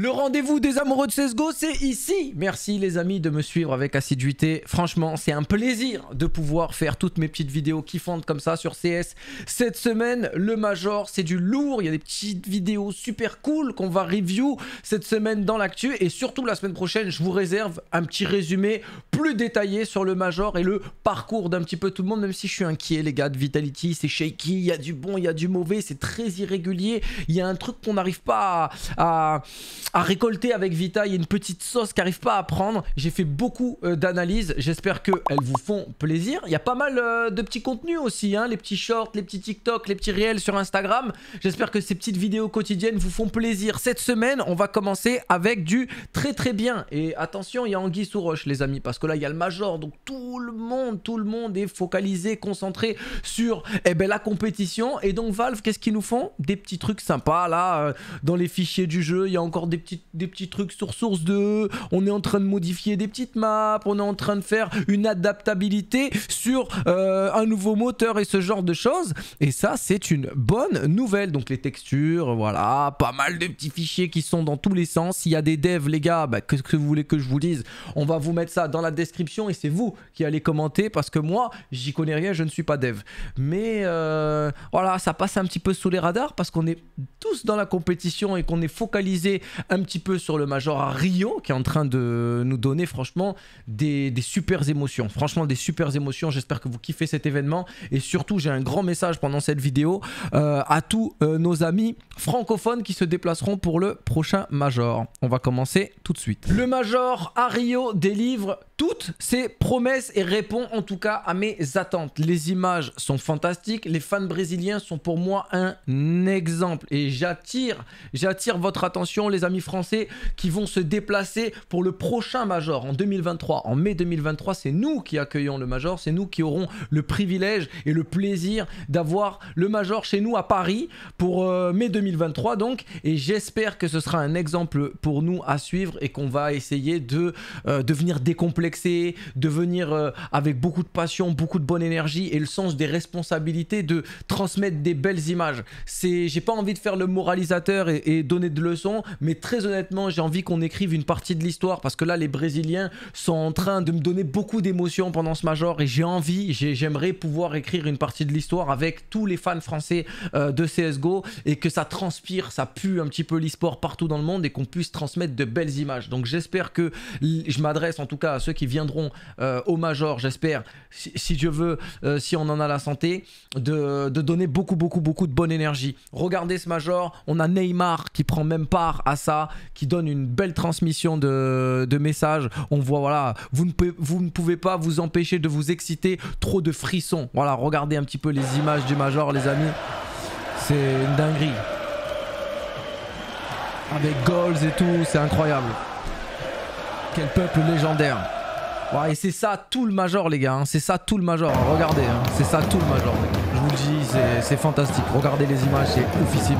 Le rendez-vous des amoureux de CSGO, c'est ici. Merci les amis de me suivre avec assiduité. Franchement, c'est un plaisir de pouvoir faire toutes mes petites vidéos qui kiffantes comme ça sur CS. Cette semaine, le Major, c'est du lourd. Il y a des petites vidéos super cool qu'on va review cette semaine dans l'actu. Et surtout la semaine prochaine, je vous réserve un petit résumé plus détaillé sur le Major et le parcours d'un petit peu tout le monde, même si je suis inquiet, les gars, de Vitality, c'est shaky, il y a du bon, il y a du mauvais, c'est très irrégulier, il y a un truc qu'on n'arrive pas à, récolter avec Vita, il y a une petite sauce qui n'arrive pas à prendre. J'ai fait beaucoup euh, d'analyses, j'espère que elles vous font plaisir. Il y a pas mal euh, de petits contenus aussi, hein, les petits shorts, les petits TikTok, les petits réels sur Instagram. J'espère que ces petites vidéos quotidiennes vous font plaisir. Cette semaine, on va commencer avec du très très bien. Et attention, il y a Anguille sous roche, les amis, parce que là il y a le major, donc tout le monde, tout le monde est focalisé, concentré sur eh ben, la compétition. Et donc Valve, qu'est-ce qu'ils nous font Des petits trucs sympas là, euh, dans les fichiers du jeu, il y a encore des petits, des petits trucs sur Source 2, on est en train de modifier des petites maps, on est en train de faire une adaptabilité sur euh, un nouveau moteur et ce genre de choses. Et ça, c'est une bonne nouvelle. Donc les textures, voilà, pas mal de petits fichiers qui sont dans tous les sens. Il y a des devs, les gars, bah, qu'est-ce que vous voulez que je vous dise On va vous mettre ça dans la description et c'est vous qui allez commenter parce que moi, j'y connais rien, je ne suis pas dev. Mais euh, voilà, ça passe un petit peu sous les radars parce qu'on est tous dans la compétition et qu'on est focalisé un petit peu sur le Major à Rio qui est en train de nous donner franchement des, super émotions. Franchement, des super émotions. J'espère que vous kiffez cet événement et surtout, j'ai un grand message pendant cette vidéo euh, à tous euh, nos amis francophones qui se déplaceront pour le prochain Major. On va commencer tout de suite. Le Major à Rio délivre tout toutes ses promesses et répond en tout cas à mes attentes. Les images sont fantastiques, les fans brésiliens sont pour moi un exemple et j'attire, j'attire votre attention les amis français qui vont se déplacer pour le prochain Major en 2023. En mai 2023, c'est nous qui accueillons le Major, c'est nous qui aurons le privilège et le plaisir d'avoir le Major chez nous à Paris pour euh, mai 2023 donc et j'espère que ce sera un exemple pour nous à suivre et qu'on va essayer de euh, devenir décomplexé de venir euh, avec beaucoup de passion, beaucoup de bonne énergie et le sens des responsabilités de transmettre des belles images. C'est, j'ai pas envie de faire le moralisateur et, donner de leçons, mais très honnêtement, j'ai envie qu'on écrive une partie de l'histoire parce que là, les Brésiliens sont en train de me donner beaucoup d'émotions pendant ce major et j'ai envie, j'aimerais pouvoir écrire une partie de l'histoire avec tous les fans français euh, de de CSGO et que ça transpire, ça pue un petit peu le partout dans le monde et qu'on puisse transmettre de belles images. Donc j'espère que je m'adresse en tout cas à ceux qui viendront euh, au Major, j'espère, si, je Dieu veut, euh, si on en a la santé, de, donner beaucoup, beaucoup, beaucoup de bonne énergie. Regardez ce Major, on a Neymar qui prend même part à ça, qui donne une belle transmission de, messages. On voit, voilà, vous ne, pouvez, vous ne pouvez pas vous empêcher de vous exciter, trop de frissons. Voilà, regardez un petit peu les images du Major, les amis. C'est une dinguerie. Avec goals et tout, c'est incroyable. Quel peuple légendaire et c'est ça tout le major les gars, hein. c'est ça tout le major, hein. regardez, hein. c'est ça tout le major. Je vous le dis, c'est fantastique, regardez les images, c'est oufissime.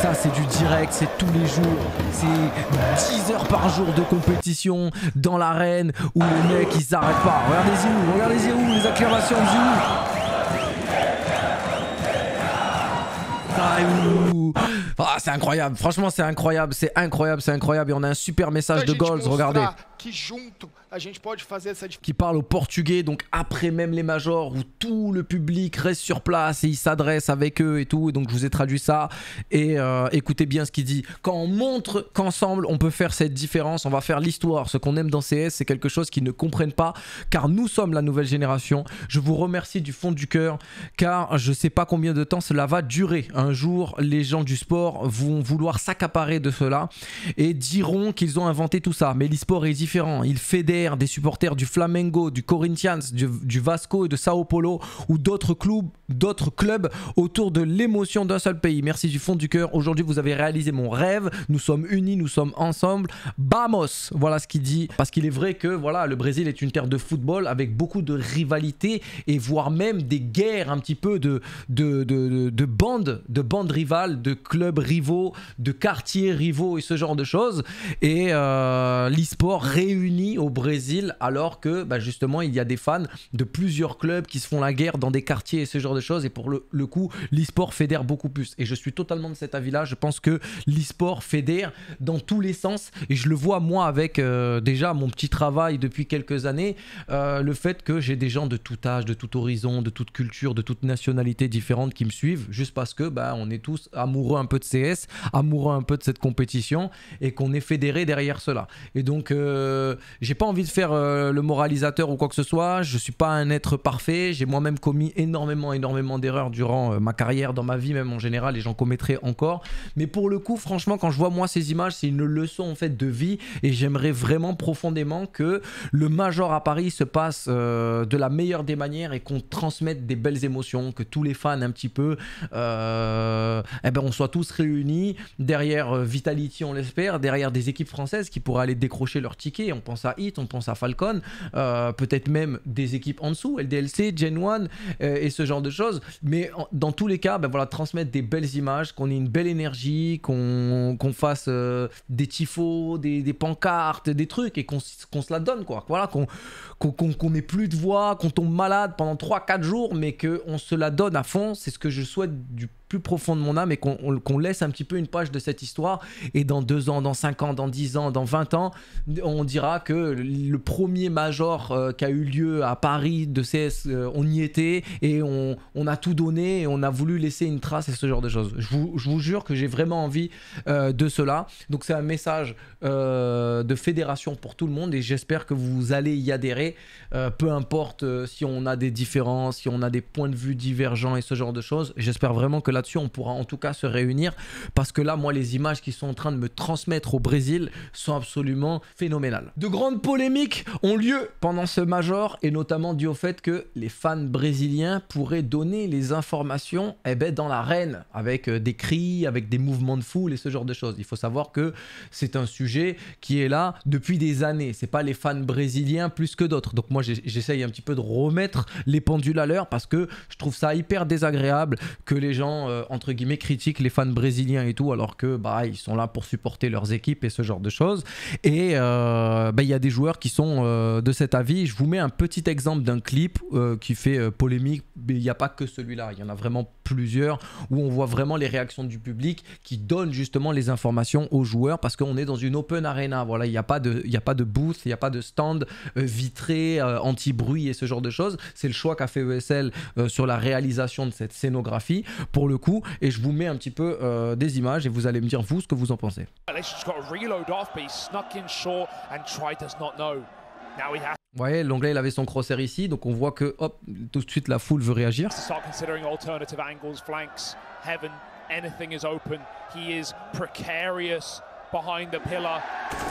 Ça c'est du direct, c'est tous les jours, c'est 10 heures par jour de compétition dans l'arène où les mecs ils s'arrêtent pas. Regardez où, regardez y où les acclamations de ah, c'est incroyable. Franchement, c'est incroyable. C'est incroyable. C'est incroyable. Et on a un super message de Goals. Regardez. Qui parle au portugais, donc après même les majors, où tout le public reste sur place et il s'adresse avec eux et tout. Et donc je vous ai traduit ça. Et euh, écoutez bien ce qu'il dit. Quand on montre qu'ensemble on peut faire cette différence, on va faire l'histoire. Ce qu'on aime dans CS, c'est quelque chose qu'ils ne comprennent pas, car nous sommes la nouvelle génération. Je vous remercie du fond du cœur, car je sais pas combien de temps cela va durer. Un jour les gens du sport vont vouloir s'accaparer de cela et diront qu'ils ont inventé tout ça. Mais le est différent. Il fédère des supporters du Flamengo, du Corinthians, du, Vasco et de Sao Paulo ou d'autres clubs, d'autres clubs autour de l'émotion d'un seul pays. Merci du fond du cœur. Aujourd'hui, vous avez réalisé mon rêve. Nous sommes unis, nous sommes ensemble. Vamos Voilà ce qu'il dit. Parce qu'il est vrai que voilà, le Brésil est une terre de football avec beaucoup de rivalités et voire même des guerres un petit peu de, de, de, de, de bandes, de bandes de rivales, de clubs rivaux, de quartiers rivaux et ce genre de choses. Et l'ESport euh, l'e-sport réunit au Brésil alors que bah, justement il y a des fans de plusieurs clubs qui se font la guerre dans des quartiers et ce genre de choses. Et pour le, coup, l'e-sport fédère beaucoup plus. Et je suis totalement de cet avis-là. Je pense que l'e-sport fédère dans tous les sens. Et je le vois moi avec euh, déjà mon petit travail depuis quelques années. Euh, le fait que j'ai des gens de tout âge, de tout horizon, de toute culture, de toute nationalité différente qui me suivent juste parce que bah, on on est tous amoureux un peu de CS, amoureux un peu de cette compétition et qu'on est fédérés derrière cela. Et donc, euh, j'ai pas envie de faire euh, le moralisateur ou quoi que ce soit. Je suis pas un être parfait. J'ai moi-même commis énormément, énormément d'erreurs durant euh, ma carrière, dans ma vie même en général, et j'en commettrai encore. Mais pour le coup, franchement, quand je vois moi ces images, c'est une leçon en fait de vie et j'aimerais vraiment profondément que le Major à Paris se passe de la meilleure des manières et qu'on transmette des belles émotions, que tous les fans un petit peu euh, eh ben on soit tous réunis derrière euh, Vitality, on l'espère, derrière des équipes françaises qui pourraient aller décrocher leur ticket. On pense à Hit, on pense à Falcon, euh, peut-être même des équipes en dessous, LDLC, Gen 1 et ce genre de choses. Mais dans tous les cas, ben voilà, transmettre des belles images, qu'on ait une belle énergie, qu'on fasse des tifos, des, pancartes, des trucs et qu'on se la donne quoi. Voilà, qu'on qu'on n'ait plus de voix, qu'on tombe malade pendant 3-4 jours, mais qu'on se la donne à fond. C'est ce que je souhaite du plus profond de mon âme et qu'on laisse un petit peu une page de cette histoire. Et dans deux ans, dans cinq ans, dans dix ans, dans 20 ans, on dira que le premier major euh, qui a eu lieu à Paris de CS, euh, on y était et on, a tout donné et on a voulu laisser une trace et ce genre de choses. Je vous, jure que j'ai vraiment envie euh, de cela. Donc c'est un message de fédération pour tout le monde et j'espère que vous allez y adhérer, peu importe si on a des différences, si on a des points de vue divergents et ce genre de choses. J'espère vraiment que là-dessus, on pourra en tout cas se réunir parce que là, moi, les images qui sont en train de me transmettre au Brésil sont absolument phénoménales. De grandes polémiques ont lieu pendant ce major et notamment dû au fait que les fans brésiliens pourraient donner les informations eh ben, dans l'arène avec euh, des cris, avec des mouvements de foule et ce genre de choses. Il faut savoir que c'est un sujet qui est là depuis des années. Ce n'est pas les fans brésiliens plus que d'autres. Donc moi j'essaye un petit peu de remettre les pendules à l'heure parce que je trouve ça hyper désagréable que les gens euh, entre guillemets, critiquent les fans brésiliens et tout, alors que bah, ils sont là pour supporter leurs équipes et ce genre de choses. Et euh, bah, il y a des joueurs qui sont euh, de cet avis. Je vous mets un petit exemple d'un clip qui fait polémique il n'y a pas que celui-là, il y en a vraiment plusieurs où on voit vraiment les réactions du public qui donnent justement les informations aux joueurs parce qu'on est dans une open arena. Voilà, il n'y a pas de, a pas de booth, il n'y a pas de stand euh, vitré, euh, anti-bruit et ce genre de choses. C'est le choix qu'a fait ESL euh, sur la réalisation de cette scénographie pour le coup. Et je vous mets un petit peu des images et vous allez me dire vous ce que vous en pensez. Ouais, l'anglais il avait son crosshair ici, donc on voit que hop, tout de suite la foule veut réagir. Start considering alternative angles, flanks, heaven, anything is open. He is precarious behind the pillar.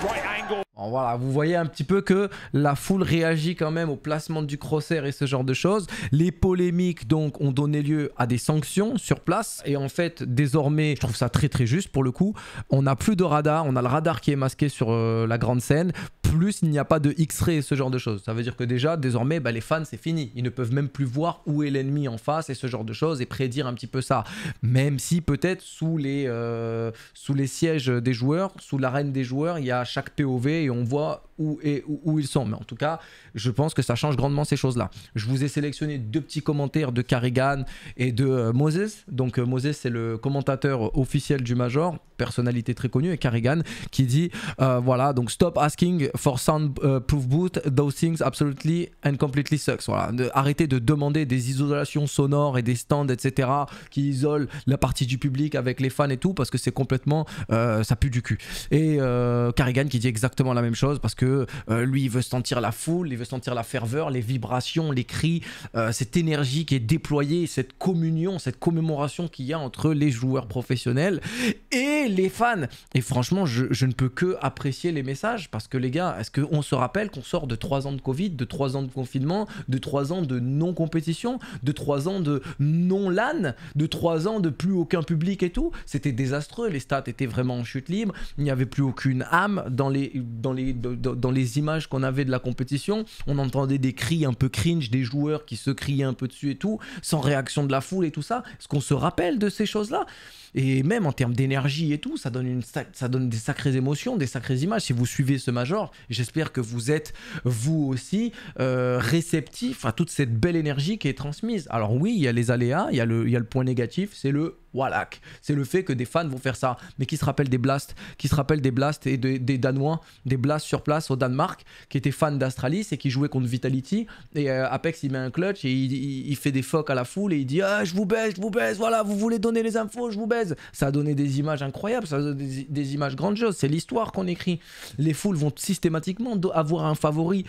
Right angle. Voilà, vous voyez un petit peu que la foule réagit quand même au placement du crosshair et ce genre de choses. Les polémiques donc ont donné lieu à des sanctions sur place et en fait désormais, je trouve ça très très juste pour le coup, on n'a plus de radar, on a le radar qui est masqué sur euh, la grande scène, plus il n'y a pas de X-ray et ce genre de choses. Ça veut dire que déjà désormais bah, les fans c'est fini, ils ne peuvent même plus voir où est l'ennemi en face et ce genre de choses et prédire un petit peu ça. Même si peut-être sous les euh, sous les sièges des joueurs, sous l'arène des joueurs, il y a chaque POV et on voit où, où, ils sont. Mais en tout cas, je pense que ça change grandement ces choses-là. Je vous ai sélectionné deux petits commentaires de Carrigan et de euh, Moses. Donc euh, Moses, c'est le commentateur officiel du Major, personnalité très connue, et Carrigan qui dit euh, voilà, donc stop asking for soundproof boot, those things absolutely and completely sucks. Voilà, arrêtez de demander des isolations sonores et des stands, etc., qui isolent la partie du public avec les fans et tout, parce que c'est complètement ça pue du cul. Et Carrigan qui dit exactement la même chose parce que euh, lui, il veut sentir la foule, il veut sentir la ferveur, les vibrations, les cris, euh, cette énergie qui est déployée, cette communion, cette commémoration qu'il y a entre les joueurs professionnels et les fans. Et franchement, je, ne peux que apprécier les messages parce que les gars, est-ce qu'on se rappelle qu'on sort de 3 ans de Covid, de 3 ans de confinement, de 3 ans de non-compétition, de 3 ans de non-LAN, de 3 ans de plus aucun public et tout C'était désastreux, les stats étaient vraiment en chute libre, il n'y avait plus aucune âme dans les dans les, images qu'on avait de la compétition, on entendait des cris un peu cringe des joueurs qui se criaient un peu dessus et tout, sans réaction de la foule et tout ça. Est-ce qu'on se rappelle de ces choses-là et même en termes d'énergie et tout, ça donne, des sacrées émotions, des sacrées images. Si vous suivez ce major, j'espère que vous êtes vous aussi euh, réceptif à toute cette belle énergie qui est transmise. Alors oui, il y a les aléas, il y a le, il y a le point négatif, c'est le c'est le fait que des fans vont faire ça, mais qui se rappellent des blasts, qui se rappellent des blasts et des Danois, des blasts sur place au Danemark, qui étaient fans d'Astralis et qui jouaient contre Vitality. Et euh, Apex, il met un clutch et il, fait des phoques à la foule et il dit ah, Je vous baise, je vous baise, voilà, vous voulez donner les infos, je vous baise. Ça a donné des images incroyables, ça a donné des, des images grandioses. C'est l'histoire qu'on écrit. Les foules vont systématiquement avoir un favori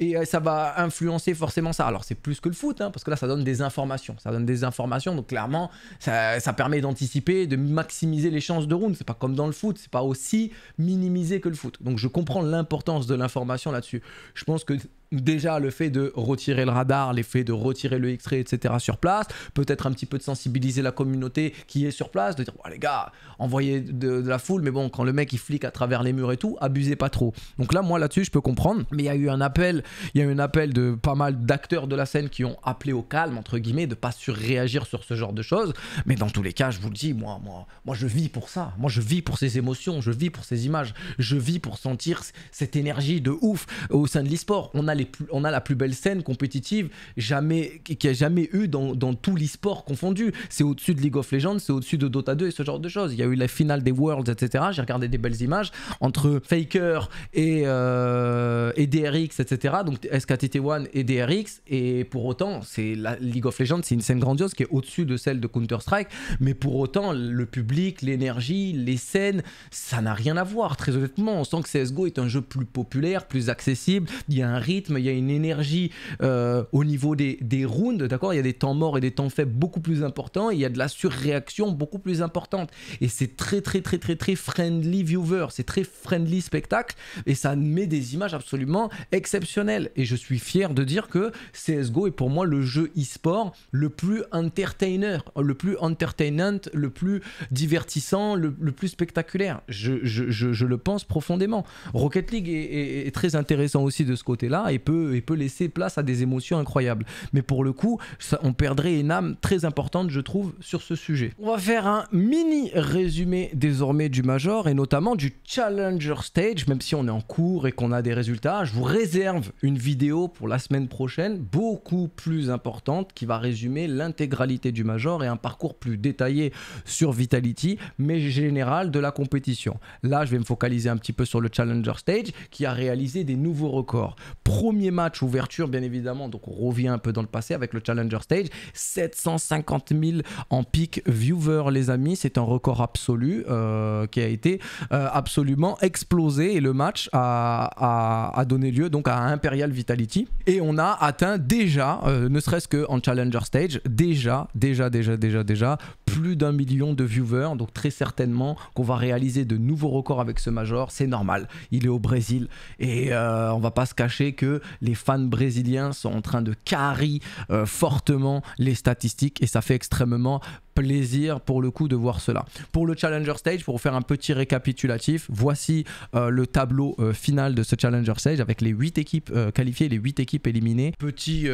et euh, ça va influencer forcément ça. Alors c'est plus que le foot, hein, parce que là ça donne des informations, ça donne des informations, donc clairement ça, ça permet d'anticiper, de maximiser les chances de round. C'est pas comme dans le foot, c'est pas aussi minimisé que le foot. Donc je comprends l'importance de l'information là-dessus. Je pense que déjà le fait de retirer le radar, l'effet de retirer le extrait etc. sur place, peut-être un petit peu de sensibiliser la communauté qui est sur place, de dire, les gars, envoyez de, la foule, mais bon, quand le mec il flique à travers les murs et tout, abusez pas trop. Donc là, moi là-dessus, je peux comprendre, mais il y a eu un appel, il y a eu un appel de pas mal d'acteurs de la scène qui ont appelé au calme, entre guillemets, de pas surréagir sur ce genre de choses, mais dans tous les cas, je vous le dis, moi, moi, moi, je vis pour ça, moi, je vis pour ces émotions, je vis pour ces images, je vis pour sentir cette énergie de ouf au sein de le On a on a la plus belle scène compétitive jamais, qui a jamais eu dans, dans tout l'e-sport confondu. C'est au-dessus de League of Legends, c'est au-dessus de Dota 2 et ce genre de choses. Il y a eu la finale des Worlds, etc. J'ai regardé des belles images entre Faker et, euh, DRX, etc. Donc SKTT 1 et DRX. Et pour autant, c'est la League of Legends, c'est une scène grandiose qui est au-dessus de celle de Counter-Strike. Mais pour autant, le public, l'énergie, les scènes, ça n'a rien à voir, très honnêtement. On sent que CSGO est un jeu plus populaire, plus accessible. Il y a un rythme il y a une énergie euh, au niveau des, des rounds, d'accord Il y a des temps morts et des temps faits beaucoup plus importants, il y a de la surréaction beaucoup plus importante. Et c'est très, très, très, très, très friendly viewer, c'est très friendly spectacle, et ça met des images absolument exceptionnelles. Et je suis fier de dire que CSGO est pour moi le jeu e-sport le plus entertainer, le plus entertainant, le plus divertissant, le, plus spectaculaire. Je, je, je, le pense profondément. Rocket League est, est très intéressant aussi de ce côté-là, et peut, et peut laisser place à des émotions incroyables. Mais pour le coup, on perdrait une âme très importante, je trouve, sur ce sujet. On va faire un mini résumé désormais du Major et notamment du Challenger Stage, même si on est en cours et qu'on a des résultats. Je vous réserve une vidéo pour la semaine prochaine, beaucoup plus importante, qui va résumer l'intégralité du Major et un parcours plus détaillé sur Vitality, mais général de la compétition. Là, je vais me focaliser un petit peu sur le Challenger Stage, qui a réalisé des nouveaux records. Pro premier match ouverture, bien évidemment. Donc on revient un peu dans le passé avec le Challenger Stage. 750 000 en pic viewers, les amis. C'est un record absolu euh, qui a été euh, absolument explosé. Et le match a, donné lieu donc à Imperial Vitality. Et on a atteint déjà, euh, ne serait-ce que en Challenger Stage, déjà, déjà, déjà, déjà, déjà, plus d'un million de viewers. Donc très certainement qu'on va réaliser de nouveaux records avec ce Major. C'est normal. Il est au Brésil. Et on va pas se cacher que les fans brésiliens sont en train de carry euh, fortement les statistiques et ça fait extrêmement plaisir pour le coup de voir cela. Pour le Challenger Stage, pour faire un petit récapitulatif, voici euh, le tableau euh, final de ce Challenger Stage avec les 8 équipes qualifiées, les 8 équipes éliminées. Petit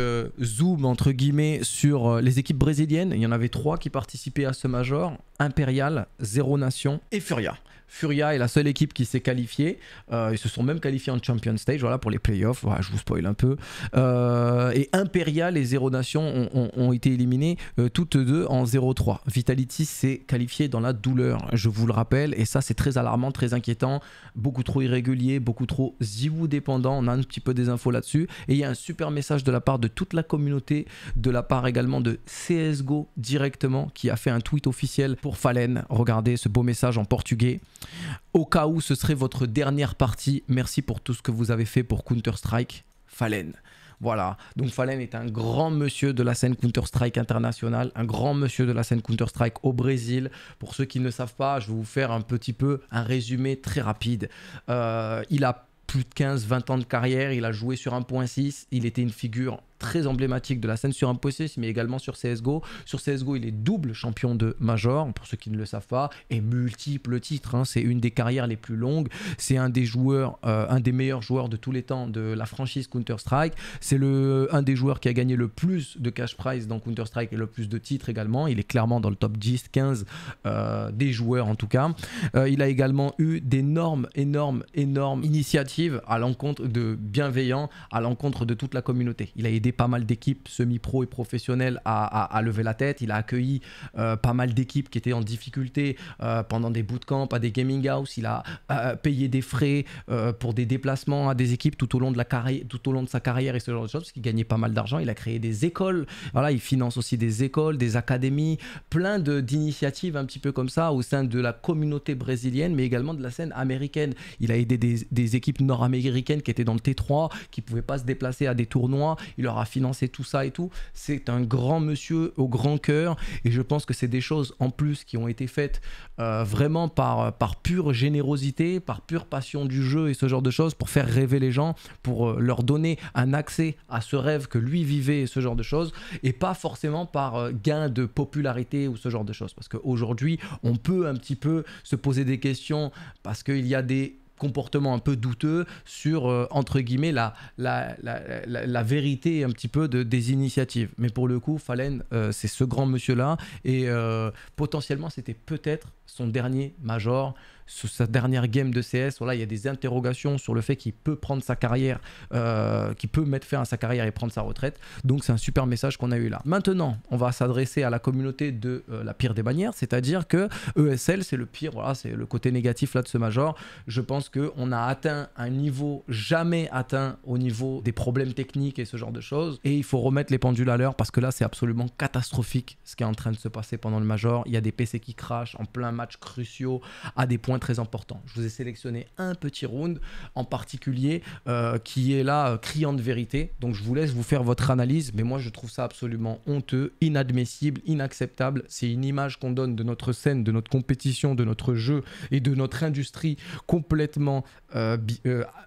zoom entre guillemets sur les équipes brésiliennes, il y en avait 3 qui participaient à ce Major, Imperial, Zero Nation et Furia. Furia est la seule équipe qui s'est qualifiée. Euh, ils se sont même qualifiés en Champion Stage, voilà, pour les playoffs. je vous spoil un peu. Euh, et Imperial et Zero Nation ont, été éliminés euh, toutes deux en 0-3. Vitality s'est qualifié dans la douleur, je vous le rappelle. Et ça, c'est très alarmant, très inquiétant. Beaucoup trop irrégulier, beaucoup trop ZywOo dépendant. On a un petit peu des infos là-dessus. Et il y a un super message de la part de toute la communauté, de la part également de CSGO directement, qui a fait un tweet officiel pour Fallen. Regardez ce beau message en portugais. Au cas où ce serait votre dernière partie, merci pour tout ce que vous avez fait pour Counter-Strike Fallen. Voilà, donc Fallen est un grand monsieur de la scène Counter-Strike internationale, un grand monsieur de la scène Counter-Strike au Brésil. Pour ceux qui ne savent pas, je vais vous faire un petit peu un résumé très rapide. Euh, il a plus de 15-20 ans de carrière, il a joué sur 1.6, il était une figure très emblématique de la scène sur Impossible, mais également sur CSGO. Sur CSGO, il est double champion de Major, pour ceux qui ne le savent pas, et multiple titre. Hein. C'est une des carrières les plus longues. C'est un des joueurs, euh, un des meilleurs joueurs de tous les temps de la franchise Counter-Strike. C'est le, un des joueurs qui a gagné le plus de cash prize dans Counter-Strike et le plus de titres également. Il est clairement dans le top 10, 15 euh, des joueurs en tout cas. Euh, il a également eu d'énormes, énormes, énormes initiatives à l'encontre de bienveillants, à l'encontre de toute la communauté. Il a aidé pas mal d'équipes semi-pro et professionnelles à, à, lever la tête. Il a accueilli euh, pas mal d'équipes qui étaient en difficulté euh, pendant des bootcamps, à des gaming house. Il a euh, payé des frais pour des déplacements à des équipes tout au long de, la carrière, tout au long de sa carrière et ce genre de choses, parce qu'il gagnait pas mal d'argent. Il a créé des écoles. Voilà, il finance aussi des écoles, des académies, plein d'initiatives un petit peu comme ça au sein de la communauté brésilienne, mais également de la scène américaine. Il a aidé des, des équipes nord-américaines qui étaient dans le T3, qui ne pouvaient pas se déplacer à des tournois. Il leur à financer tout ça et tout. C'est un grand monsieur au grand cœur et je pense que c'est des choses en plus qui ont été faites euh, vraiment par, par pure générosité, par pure passion du jeu et ce genre de choses pour faire rêver les gens, pour euh, leur donner un accès à ce rêve que lui vivait ce genre de choses et pas forcément par euh, gain de popularité ou ce genre de choses parce qu'aujourd'hui on peut un petit peu se poser des questions parce qu'il y a des comportement un peu douteux sur, euh, entre guillemets, la, la, vérité un petit peu de, des initiatives. Mais pour le coup, Fallen, euh, c'est ce grand monsieur-là, et euh, potentiellement, c'était peut-être son dernier major sa dernière game de CS, voilà, il y a des interrogations sur le fait qu'il peut prendre sa carrière, euh, qu'il peut mettre fin à sa carrière et prendre sa retraite. Donc c'est un super message qu'on a eu là. Maintenant, on va s'adresser à la communauté de euh, la pire des bannières, c'est-à-dire que ESL, c'est le pire, voilà, c'est le côté négatif là de ce major. Je pense qu'on a atteint un niveau jamais atteint au niveau des problèmes techniques et ce genre de choses. Et il faut remettre les pendules à l'heure parce que là, c'est absolument catastrophique ce qui est en train de se passer pendant le major. Il y a des PC qui crachent en plein match cruciaux à des points très important Je vous ai sélectionné un petit round en particulier euh, qui est là euh, criant de vérité. Donc je vous laisse vous faire votre analyse, mais moi je trouve ça absolument honteux, inadmissible, inacceptable. C'est une image qu'on donne de notre scène, de notre compétition, de notre jeu et de notre industrie complètement euh,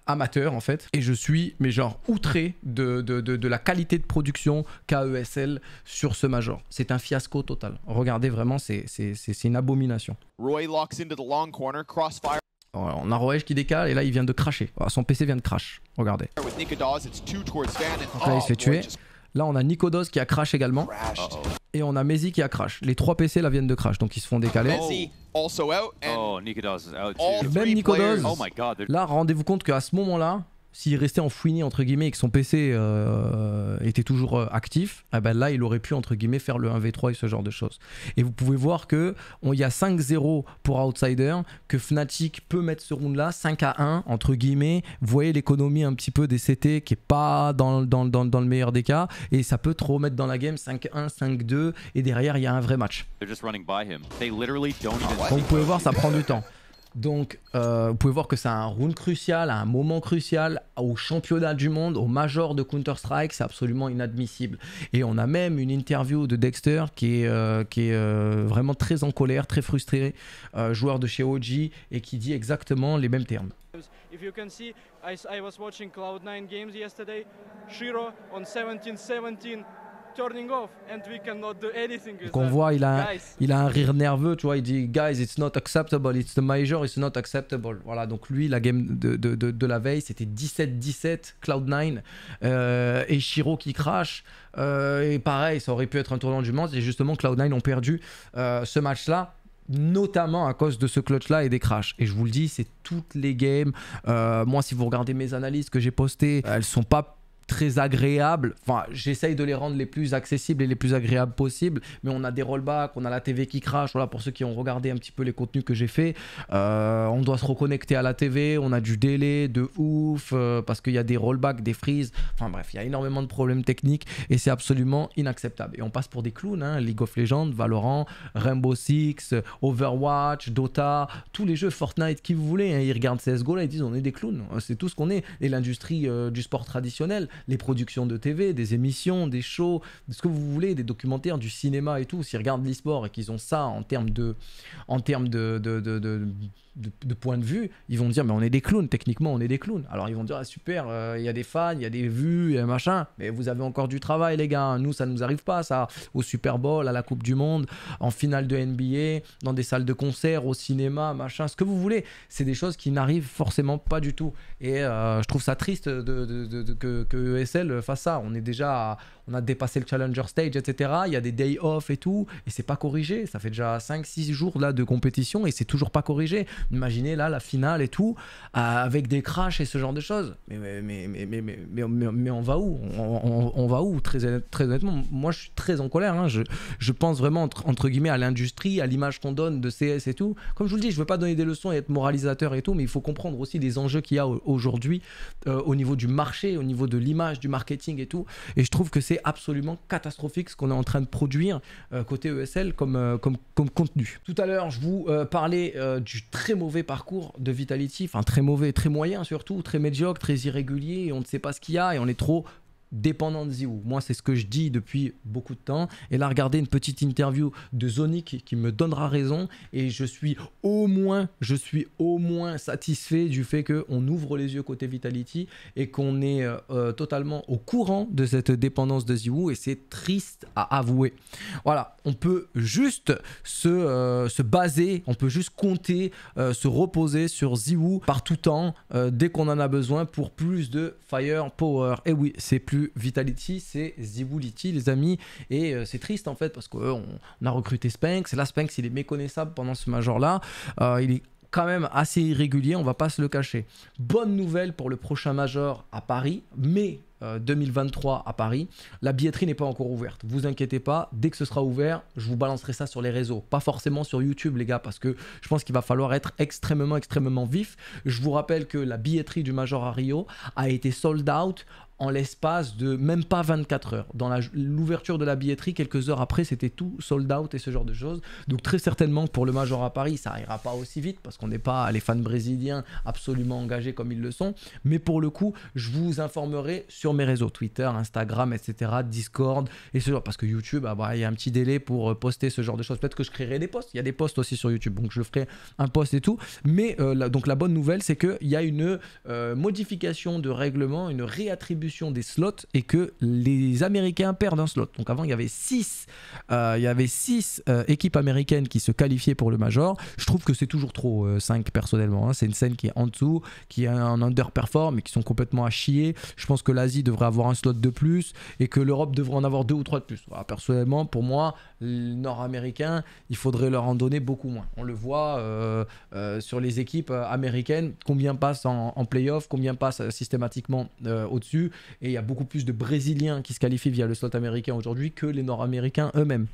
amateur en fait. Et je suis, mais genre, outré de, de, de, de la qualité de production KESL sur ce major. C'est un fiasco total. Regardez vraiment, c'est une abomination. Roy locks into the long corner on a Roege qui décale et là il vient de crasher ah, son PC vient de crash. Regardez. là il se oh, fait tuer. Là on a Nikodos qui a crash également. Et on a Mezi qui a crash. Les trois PC là viennent de crash donc ils se font décaler. Oh, même Nikodos oh Là rendez-vous compte qu'à ce moment là s'il restait enfoui entre guillemets et que son PC euh, était toujours euh, actif, eh ben là il aurait pu entre guillemets faire le 1v3 et ce genre de choses. Et vous pouvez voir que on y a 5-0 pour Outsider, que Fnatic peut mettre ce round là 5 à 1 entre guillemets. Vous voyez l'économie un petit peu des CT qui est pas dans, dans, dans, dans, le meilleur des cas et ça peut trop mettre dans la game 5-1, 5-2 et derrière il y a un vrai match. Donc, vous pouvez voir ça prend du temps. Donc, euh, vous pouvez voir que c'est un round crucial, un moment crucial au championnat du monde, au major de Counter-Strike, c'est absolument inadmissible. Et on a même une interview de Dexter qui est, euh, euh, vraiment très en colère, très frustré, joueur de chez OG, et qui dit exactement les mêmes termes. cloud 17-17 qu'on voit il a, un, il a un rire nerveux, tu vois. Il dit, guys, it's not acceptable, it's the major, it's not acceptable. Voilà, donc lui, la game de, de, de, la veille, c'était 17-17, Cloud9, euh, et Shiro qui crash. Euh, et pareil, ça aurait pu être un tournant du monde. Et justement, Cloud9 ont perdu euh, ce match-là notamment à cause de ce clutch-là et des crashs. Et je vous le dis, c'est toutes les games. moi, si vous regardez mes analyses que j'ai postées, elles sont pas très agréables. Enfin, j'essaye de les rendre les plus accessibles et les plus agréables possibles. Mais on a des rollbacks, on a la TV qui crache. Voilà, pour ceux qui ont regardé un petit peu les contenus que j'ai fait, euh, on doit se reconnecter à la TV. On a du délai de ouf euh, parce qu'il y a des rollbacks, des freezes. Enfin bref, il y a énormément de problèmes techniques et c'est absolument inacceptable. Et on passe pour des clowns. Hein. League of Legends, Valorant, Rainbow Six, Overwatch, Dota, tous les jeux Fortnite qui vous voulez. Hein. ils regardent CS:GO là, ils disent on est des clowns. C'est tout ce qu'on est. Et l'industrie euh, du sport traditionnel, les productions de TV, des émissions, des shows, ce que vous voulez, des documentaires, du cinéma et tout, s'ils regardent l'e-sport et qu'ils ont ça en termes de, en termes de, de de, point de vue, ils vont dire mais on est des clowns, techniquement on est des clowns. Alors ils vont dire ah, super, euh, il y a des fans, il y a des vues, Et machin, mais vous avez encore du travail les gars, hein. nous ça nous arrive pas ça, au Super Bowl, à la Coupe du Monde, en finale de NBA, dans des salles de concert, au cinéma, machin, ce que vous voulez, c'est des choses qui n'arrivent forcément pas du tout. Et euh, je trouve ça triste de, que, que ESL fasse ça, on est déjà, on a dépassé le Challenger Stage, etc. Il y a des day off et tout, et c'est pas corrigé, ça fait déjà 5-6 jours là de compétition et c'est toujours pas corrigé. Imaginez là la finale et tout, avec des crashs et ce genre de choses. Mais, mais, mais, mais, mais, on va où on, va où très, très honnêtement Moi, je suis très en colère. Hein. Je, je, pense vraiment, entre, guillemets, à l'industrie, à l'image qu'on donne de CS et tout. Comme je vous le dis, je veux pas donner des leçons et être moralisateur et tout, mais il faut comprendre aussi les enjeux qu'il y a aujourd'hui euh, au niveau du marché, au niveau de l'image, du marketing et tout. Et je trouve que c'est absolument catastrophique ce qu'on est en train de produire euh, côté ESL comme, euh, comme, comme contenu. Tout à l'heure, je vous parlais du très mauvais parcours de Vitality, enfin très mauvais, très moyen surtout, très médiocre, très irrégulier, on ne sait pas ce qu'il y a et on est trop dépendant de ZywOo, Moi, c'est ce que je dis depuis beaucoup de temps. Et là, regardez une petite interview de Zonic qui me donnera raison. Et je suis au moins, je suis au moins satisfait du fait qu'on ouvre les yeux côté Vitality et qu'on est euh, euh, totalement au courant de cette dépendance de ZywOo, Et c'est triste à avouer. Voilà, on peut juste se, euh, se baser, on peut juste compter, se reposer sur ZywOo par tout temps, dès qu'on en a besoin, pour plus de firepower. Et oui, c'est plus Vitality, c'est Zibuliti, les amis. Et euh, c'est triste en fait parce qu'on euh, a recruté et Là, Spanx, il est méconnaissable pendant ce major-là. Euh, il est quand même assez irrégulier, on va pas se le cacher. Bonne nouvelle pour le prochain major à Paris, mais 2023 euh, à Paris. La billetterie n'est pas encore ouverte. Vous inquiétez pas, dès que ce sera ouvert, je vous balancerai ça sur les réseaux. Pas forcément sur YouTube, les gars, parce que je pense qu'il va falloir être extrêmement, extrêmement vif. Je vous rappelle que la billetterie du Major à Rio a été sold out en l'espace de même pas 24 heures. Dans l'ouverture de la billetterie, quelques heures après, c'était tout sold out et ce genre de choses. Donc très certainement pour le Major à Paris, ça ira pas aussi vite parce qu'on n'est pas les fans brésiliens absolument engagés comme ils le sont. Mais pour le coup, je vous informerai sur mes réseaux Twitter, Instagram, etc., Discord et ce genre. Parce que YouTube, ah, il y a un petit délai pour euh, poster ce genre de choses. Peut-être que je créerai des posts. Il y a des posts aussi sur YouTube, donc je ferai un post et tout. Mais euh, donc la bonne nouvelle, c'est qu'il y a une euh, modification de règlement, une réattribution des slots et que les Américains perdent un slot. Donc avant, il y avait 6 il y avait six équipes américaines qui se qualifiaient pour le major. Je trouve que c'est toujours trop 5 personnellement. Hein. C'est une scène qui est en dessous, qui est en underperform et qui sont complètement à chier. Je pense que l'Asie devraient devrait avoir un slot de plus et que l'Europe devrait en avoir deux ou trois de plus. personnellement, pour moi, les Nord-Américains, il faudrait leur en donner beaucoup moins. On le voit euh, euh, sur les équipes euh, américaines, combien passent en, en playoff, combien passent systématiquement au-dessus. Et il y a beaucoup plus de Brésiliens qui se qualifient via le slot américain aujourd'hui que les Nord-Américains eux-mêmes.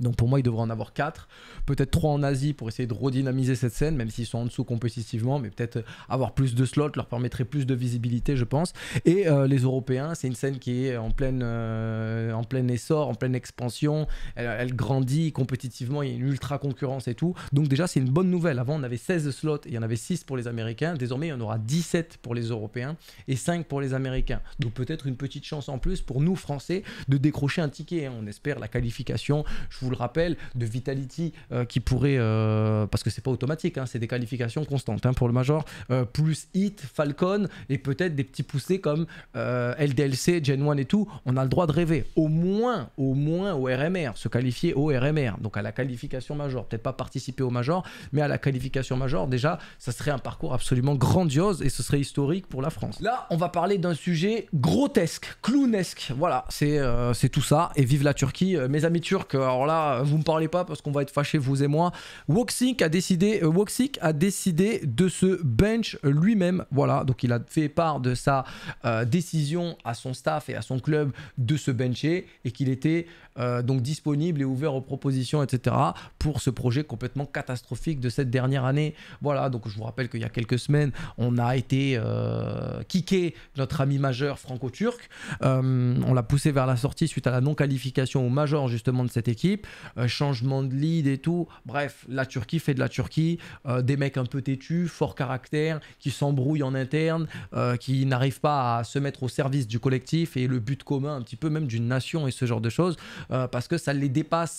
Donc pour moi, il devrait en avoir 4, peut-être 3 en Asie pour essayer de redynamiser cette scène, même s'ils sont en dessous compétitivement, mais peut-être euh, avoir plus de slots leur permettrait plus de visibilité, je pense. Et euh, les Européens, c'est une scène qui est en pleine, euh, en plein essor, en pleine expansion, elle, grandit compétitivement, il y a une ultra concurrence et tout. Donc déjà, c'est une bonne nouvelle. Avant, on avait 16 slots, il y en avait 6 pour les Américains, désormais, il y en aura 17 pour les Européens et 5 pour les Américains. Donc peut-être une petite chance en plus pour nous, Français, de décrocher un ticket. Hein. On espère la qualification. Je vous le rappelle, de Vitality euh, qui pourrait, euh, parce que c'est pas automatique, hein, c'est des qualifications constantes hein, pour le Major, euh, plus Hit, Falcon et peut-être des petits poussés comme LDLC, Gen 1 et tout. On a le droit de rêver, au moins, au moins au RMR, se qualifier au RMR, donc à la qualification Major. Peut-être pas participer au Major, mais à la qualification Major, déjà, ça serait un parcours absolument grandiose et ce serait historique pour la France. Là, on va parler d'un sujet grotesque, clownesque. Voilà, c'est tout ça. Et vive la Turquie. mes amis turcs, alors là, vous me parlez pas parce qu'on va être fâchés, vous et moi. Woxic a décidé, euh, Woxic a décidé de se bench lui-même. Voilà, donc il a fait part de sa euh, décision à son staff et à son club de se bencher et qu'il était euh, donc disponible et ouvert aux propositions, etc. pour ce projet complètement catastrophique de cette dernière année. Voilà, donc je vous rappelle qu'il y a quelques semaines, on a été kické notre ami majeur franco-turc. on l'a poussé vers la sortie suite à la non-qualification au major justement de cette équipe. Euh, changement de lead et tout. Bref, la Turquie fait de la Turquie, euh, des mecs un peu têtus, fort caractère, qui s'embrouillent en interne, euh, qui n'arrivent pas à se mettre au service du collectif et le but commun un petit peu même d'une nation et ce genre de choses, parce que ça les dépasse,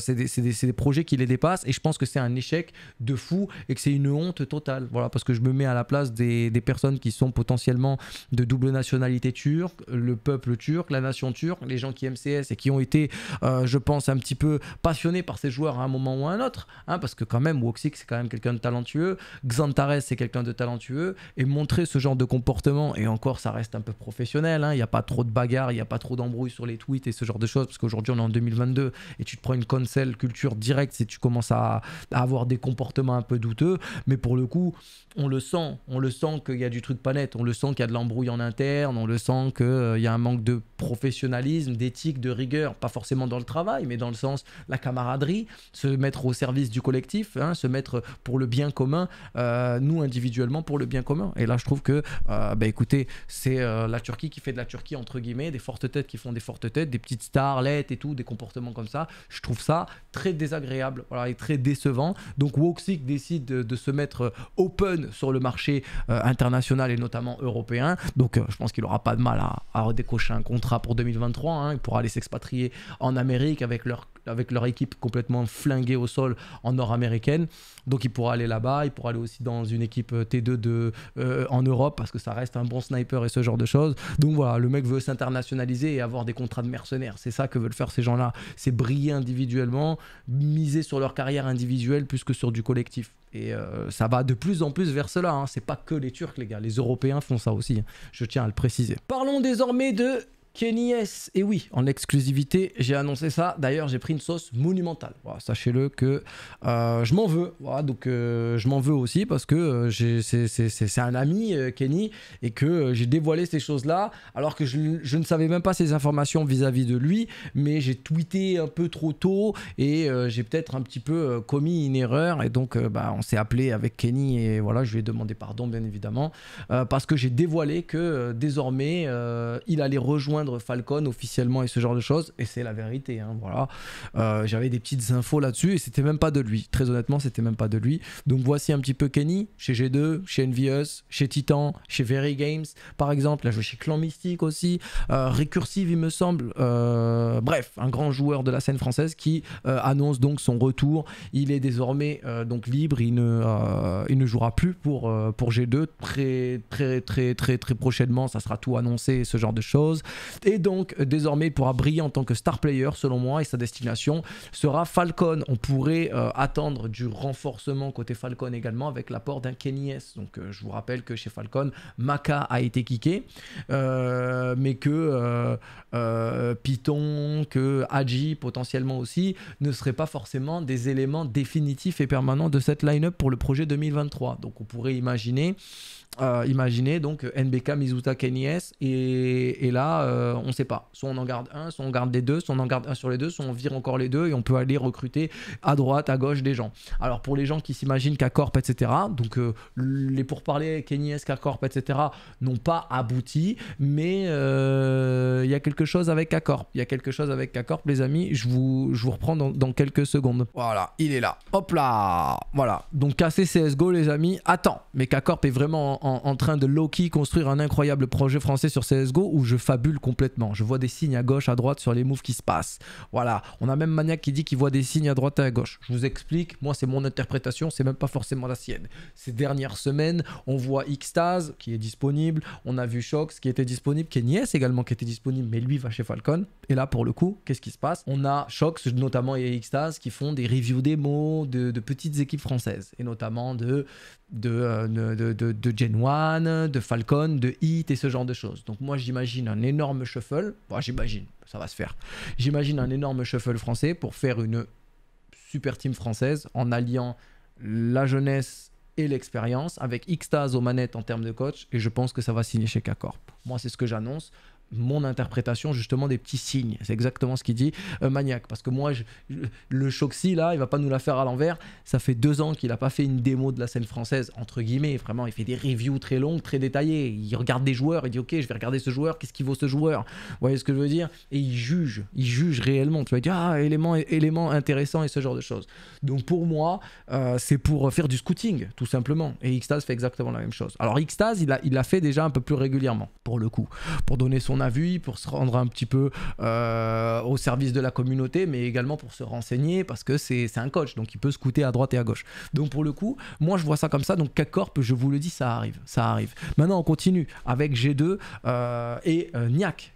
c'est des, projets qui les dépassent et je pense que c'est un échec de fou et que c'est une honte totale. Voilà, parce que je me mets à la place des, personnes qui sont potentiellement de double nationalité turque, le peuple turc, la nation turque, les gens qui MCS et qui ont été, je pense, un, petit peu passionné par ses joueurs à un moment ou à un autre, hein, parce que quand même, Woxic, c'est quand même quelqu'un de talentueux, Xantares, c'est quelqu'un de talentueux, et montrer ce genre de comportement, et encore, ça reste un peu professionnel, hein, il y n'y a pas trop de bagarres, il n'y a pas trop d'embrouilles sur les tweets et ce genre de choses, parce qu'aujourd'hui, on est en 2022, et tu te prends une console culture directe et tu commences à, avoir des comportements un peu douteux, mais pour le coup, on le sent, on le sent qu'il y a du truc pas net, on le sent qu'il y a de l'embrouille en interne, on le sent qu'il y a un manque de professionnalisme, d'éthique, de rigueur, pas forcément dans le travail, mais dans le sens la camaraderie, se mettre au service du collectif, hein, se mettre pour le bien commun, euh, nous individuellement pour le bien commun. Et là, je trouve que, euh, bah, écoutez, c'est euh, la Turquie qui fait de la Turquie, entre guillemets, des fortes têtes qui font des fortes têtes, des petites starlettes et tout, des comportements comme ça. Je trouve ça très désagréable voilà, et très décevant. Donc, Woxic décide de, se mettre open sur le marché international et notamment européen. Donc, je pense qu'il aura pas de mal à, décocher un contrat pour 2023. Hein. Il pourra aller s'expatrier en Amérique avec leur avec leur équipe complètement flinguée au sol en nord-américaine. Donc il pourra aller là-bas, il pourra aller aussi dans une équipe euh, T2 euh, en Europe parce que ça reste un bon sniper et ce genre de choses. Donc voilà, le mec veut s'internationaliser et avoir des contrats de mercenaires. C'est ça que veulent faire ces gens-là. C'est briller individuellement, miser sur leur carrière individuelle plus que sur du collectif. Et euh, ça va de plus en plus vers cela. Hein. C'est pas que les Turcs, les gars. Les Européens font ça aussi. Hein. Je tiens à le préciser. Parlons désormais de Kenny S, et eh oui, en exclusivité, j'ai annoncé ça. D'ailleurs, j'ai pris une sauce monumentale. Sachez-le que euh, je m'en veux. Voilà, donc, euh, je m'en veux aussi parce que euh, c'est un ami, Kenny, et que j'ai dévoilé ces choses-là, alors que je, ne savais même pas ces informations vis-à-vis de lui, mais j'ai tweeté un peu trop tôt et j'ai peut-être un petit peu commis une erreur. Et donc, bah, on s'est appelé avec Kenny et voilà, je lui ai demandé pardon, bien évidemment, parce que j'ai dévoilé que désormais, il allait rejoindre Falcon officiellement et ce genre de choses. Et c'est la vérité. Hein, voilà. Euh, j'avais des petites infos là-dessus et c'était même pas de lui. Très honnêtement, c'était même pas de lui. Donc voici un petit peu Kenny chez G2, chez Envious, chez Titan, chez Very Games par exemple. Là, je chez Clan Mystique aussi. Euh, récursive, il me semble. Euh, bref, un grand joueur de la scène française qui annonce donc son retour. Il est désormais donc libre. Il ne, ne jouera plus pour, pour G2 très, très, très, très, très prochainement. Ça sera tout annoncé, ce genre de choses et donc désormais il pourra briller en tant que star player selon moi et sa destination sera Falcon. On pourrait euh, attendre du renforcement côté Falcon également avec l'apport d'un Kenny S. Donc euh, je vous rappelle que chez Falcon, Maka a été kické, euh, mais que Python, que Haji potentiellement aussi ne seraient pas forcément des éléments définitifs et permanents de cette line-up pour le projet 2023. Donc on pourrait imaginer euh, imaginez donc NBK, Mizuta, Kenny et, et, là, euh, on ne sait pas. Soit on en garde un, soit on garde des deux, soit on en garde un sur les deux, soit on vire encore les deux, et on peut aller recruter à droite, à gauche des gens. Alors pour les gens qui s'imaginent qu'à etc., donc euh, les pourparlers S, K-Corp, etc., n'ont pas abouti, mais il y a quelque chose avec k Il y a quelque chose avec k les amis, je vous, vous reprends dans, quelques secondes. Voilà, il est là. Hop là Voilà, donc KC CSGO, les amis, attends, mais k est vraiment en, train de low construire un incroyable projet français sur CSGO où je fabule complètement. Je vois des signes à gauche, à droite sur les moves qui se passent. Voilà. On a même Maniac qui dit qu'il voit des signes à droite et à gauche. Je vous explique. Moi, c'est mon interprétation. C'est même pas forcément la sienne. Ces dernières semaines, on voit Xtase qui est disponible. On a vu Shox qui était disponible. Kenies également qui était disponible. Mais lui va chez Falcon. Et là, pour le coup, qu'est-ce qui se passe On a Shox notamment et Xtase qui font des reviews démos de petites équipes françaises et notamment de euh, de, de, de, de, Gen 1, de Falcon, de Hit et ce genre de choses. Donc moi j'imagine un énorme shuffle, bon, j'imagine, ça va se faire, j'imagine un énorme shuffle français pour faire une super team française en alliant la jeunesse et l'expérience avec Xtas aux manettes en termes de coach et je pense que ça va signer chez K-Corp. Moi c'est ce que j'annonce mon interprétation justement des petits signes. C'est exactement ce qu'il dit euh, maniaque Parce que moi, je, le Choxy, là, il va pas nous la faire à l'envers. Ça fait deux ans qu'il a pas fait une démo de la scène française, entre guillemets. Vraiment, il fait des reviews très longues, très détaillées. Il regarde des joueurs, il dit Ok, je vais regarder ce joueur, qu'est-ce qu'il vaut ce joueur Vous voyez ce que je veux dire Et il juge, il juge réellement. Tu vas dire Ah, élément, élément intéressant et ce genre de choses. Donc pour moi, euh, c'est pour faire du scouting, tout simplement. Et xtas fait exactement la même chose. Alors X-Taz, il l'a il fait déjà un peu plus régulièrement, pour le coup, pour donner son a vu pour se rendre un petit peu euh, au service de la communauté, mais également pour se renseigner parce que c'est un coach, donc il peut scouter à droite et à gauche. Donc pour le coup, moi je vois ça comme ça. Donc k je vous le dis, ça arrive, ça arrive. Maintenant on continue avec G2 euh, et euh,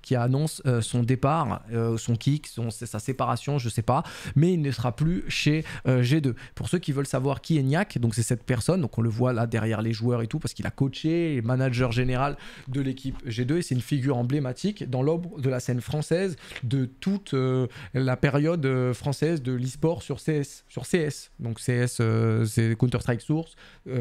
qui annonce euh, son départ, son kick, son, sa séparation, je sais pas, mais il ne sera plus chez G2. Pour ceux qui veulent savoir qui est Niak, donc c'est cette personne, donc on le voit là derrière les joueurs et tout parce qu'il a coaché, manager général de l'équipe G2 et c'est une figure emblématique dans l'ombre de la scène française, de toute euh, la période euh, française de l'e-sport sur CS. Sur CS. Donc CS, euh, c'est Counter-Strike Source,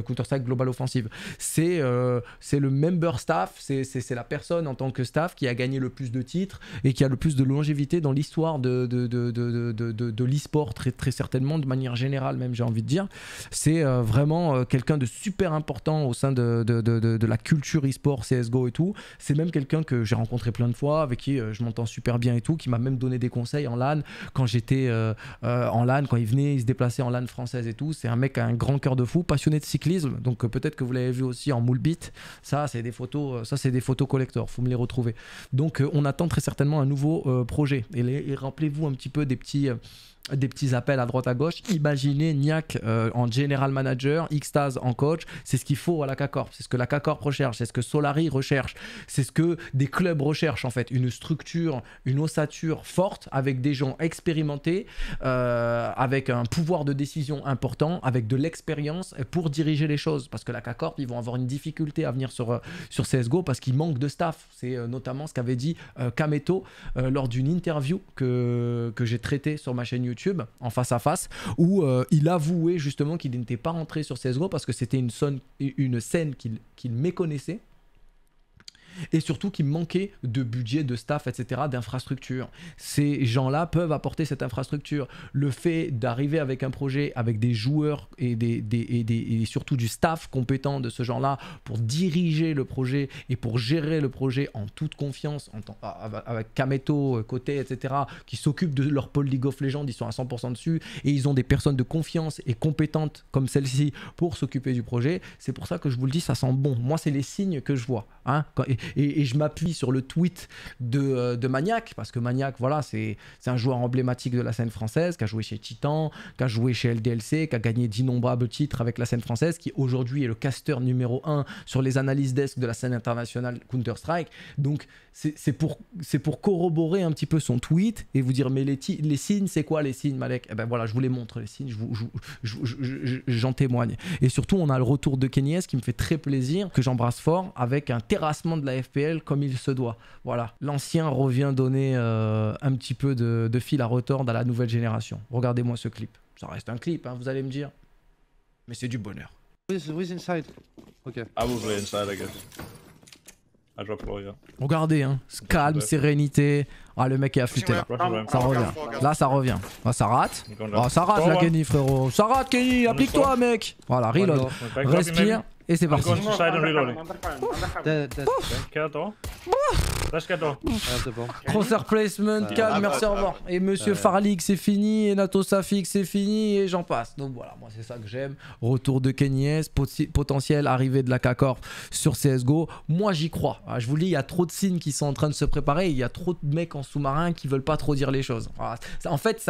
Counter-Strike Global Offensive. C'est le member staff, c'est la personne en tant que staff qui a gagné le plus de titres et qui a le plus de longévité dans l'histoire de, de, de, de, l'e-sport, très, très certainement, de manière générale même, j'ai envie de dire. C'est vraiment quelqu'un de super important au sein de, de la culture e-sport, CSGO et tout. C'est même quelqu'un que j'ai rencontré plein de fois, avec qui euh, je m'entends super bien et tout, qui m'a même donné des conseils en LAN quand j'étais euh, euh, en LAN, quand il venait, il se déplaçait en LAN française et tout. C'est un mec qui a un grand cœur de fou, passionné de cyclisme. Donc peut-être que vous l'avez vu aussi en Moulbit. Ça, c'est des photos, ça c'est des photos collector. Faut me les retrouver. Donc on attend très certainement un nouveau projet. Et, et rappelez-vous un petit peu des petits des petits appels à droite à gauche. Imaginez Niak euh, en general manager, Xtaz en coach. C'est ce qu'il faut à la CACORP. C'est ce que la CACORP recherche. C'est ce que Solari recherche. C'est ce que des clubs recherchent en fait. Une structure, une ossature forte avec des gens expérimentés, euh, avec un pouvoir de décision important, avec de l'expérience pour diriger les choses. Parce que la CACORP, ils vont avoir une difficulté à venir sur, euh, sur CSGO parce qu'il manque de staff. C'est notamment ce qu'avait dit Kameto lors d'une interview que, que j'ai traité sur ma chaîne YouTube en face à face où euh, il avouait justement qu'il n'était pas rentré sur CSGO parce que c'était une, une, scène qu'il méconnaissait et surtout qui manquait de budget, de staff, etc., d'infrastructure. Ces gens-là peuvent apporter cette infrastructure. Le fait d'arriver avec un projet, avec des joueurs et, des, et, des, et surtout du staff compétent de ce genre-là pour diriger le projet et pour gérer le projet en toute confiance, en avec Kameto, Côté, euh, etc., qui s'occupent de leur pôle League of Legends, ils sont à 100% dessus, et ils ont des personnes de confiance et compétentes comme celle-ci pour s'occuper du projet. C'est pour ça que je vous le dis, ça sent bon. Moi, c'est les signes que je vois. Hein et, je m'appuie sur le tweet de, euh, de, Maniac, parce que Maniac, voilà, c'est un joueur emblématique de la scène française, qui a joué chez Titan, qui a joué chez LDLC, qui a gagné d'innombrables titres avec la scène française, qui aujourd'hui est le caster numéro 1 sur les analyses desk de la scène internationale Counter-Strike. Donc, c'est pour, pour corroborer un petit peu son tweet et vous dire, mais les, les signes, c'est quoi les signes, Malek Eh ben voilà, je vous les montre, les signes, j'en je témoigne. Et surtout, on a le retour de S qui me fait très plaisir, que j'embrasse fort, avec un terrassement de la FPL comme il se doit. Voilà, l'ancien revient donner euh, un petit peu de, fil à retordre à la nouvelle génération. Regardez-moi ce clip. Ça reste un clip, hein, vous allez me dire. Mais c'est du bonheur. Ah, ah, Regardez, hein. calme, sérénité. Ah, le mec est affûté là. Ça revient. Là, ça revient. Ah, ça rate. Ah, ça rate la Kenny, frérot. Ça rate, Kenny. Applique-toi, mec. Voilà, reload. Respire. Et c'est parti. Side and reloading. Lâche Crosser ah, placement, calme, ah, merci, bah, au revoir. Bah, et monsieur Farlic c'est fini. Et Nato Safik, c'est fini. Et j'en passe. Donc voilà, moi, c'est ça que j'aime. Retour de Kenyes, potentiel arrivée de la K-Corp sur CSGO. Moi, j'y crois. Ah, je vous le dis, il y a trop de signes qui sont en train de se préparer. Il y a trop de mecs en sous-marin qui veulent pas trop dire les choses. en fait,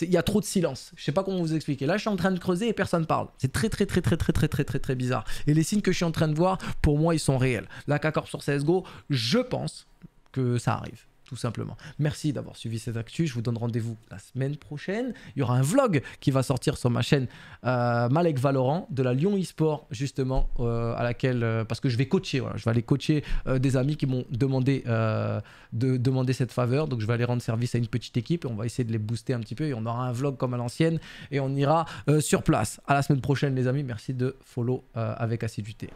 il y a trop de silence. Je sais pas comment vous expliquer. Là, je suis en train de creuser et personne parle. C'est très, très, très, très, très, très, très, très, très bizarre. Et les signes que je suis en train de voir, pour moi, ils sont réels. La K-Corp sur CSGO, je pense que ça arrive tout simplement. Merci d'avoir suivi cette actu. Je vous donne rendez-vous la semaine prochaine. Il y aura un vlog qui va sortir sur ma chaîne euh, Malek Valorant de la Lyon eSport, justement, euh, à laquelle. Euh, parce que je vais coacher, Je vais aller coacher euh, des amis qui m'ont demandé de demander cette faveur. Donc je vais aller rendre service à une petite équipe et on va essayer de les booster un petit peu. Et on aura un vlog comme à l'ancienne et on ira sur place. À la semaine prochaine, les amis. Merci de follow avec assiduité.